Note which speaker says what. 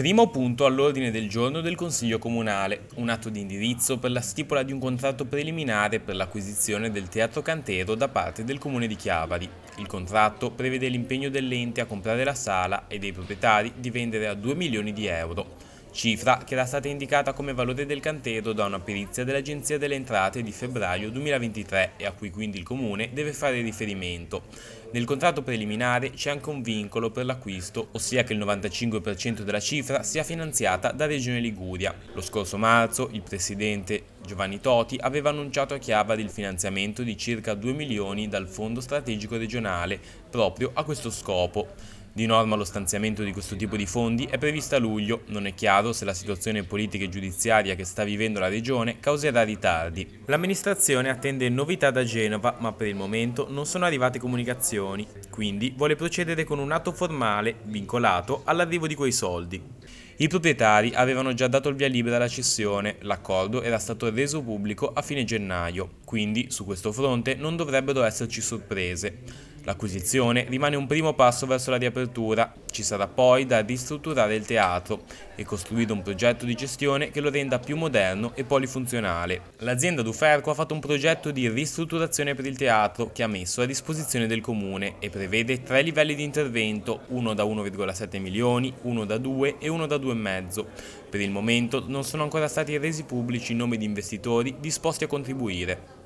Speaker 1: Primo punto all'ordine del giorno del Consiglio Comunale, un atto di indirizzo per la stipula di un contratto preliminare per l'acquisizione del Teatro Cantero da parte del Comune di Chiavari. Il contratto prevede l'impegno dell'ente a comprare la sala e dei proprietari di vendere a 2 milioni di euro cifra che era stata indicata come valore del cantiero da una perizia dell'Agenzia delle Entrate di febbraio 2023 e a cui quindi il Comune deve fare riferimento. Nel contratto preliminare c'è anche un vincolo per l'acquisto, ossia che il 95% della cifra sia finanziata da Regione Liguria. Lo scorso marzo il presidente Giovanni Toti aveva annunciato a Chiavari il finanziamento di circa 2 milioni dal Fondo Strategico Regionale proprio a questo scopo. Di norma lo stanziamento di questo tipo di fondi è previsto a luglio, non è chiaro se la situazione politica e giudiziaria che sta vivendo la regione causerà ritardi. L'amministrazione attende novità da Genova, ma per il momento non sono arrivate comunicazioni, quindi vuole procedere con un atto formale, vincolato, all'arrivo di quei soldi. I proprietari avevano già dato il via libera alla cessione, l'accordo era stato reso pubblico a fine gennaio, quindi su questo fronte non dovrebbero esserci sorprese. L'acquisizione rimane un primo passo verso la riapertura, ci sarà poi da ristrutturare il teatro e costruire un progetto di gestione che lo renda più moderno e polifunzionale. L'azienda Duferco ha fatto un progetto di ristrutturazione per il teatro che ha messo a disposizione del comune e prevede tre livelli di intervento, uno da 1,7 milioni, uno da 2 e uno da 2,5. Per il momento non sono ancora stati resi pubblici i nomi di investitori disposti a contribuire.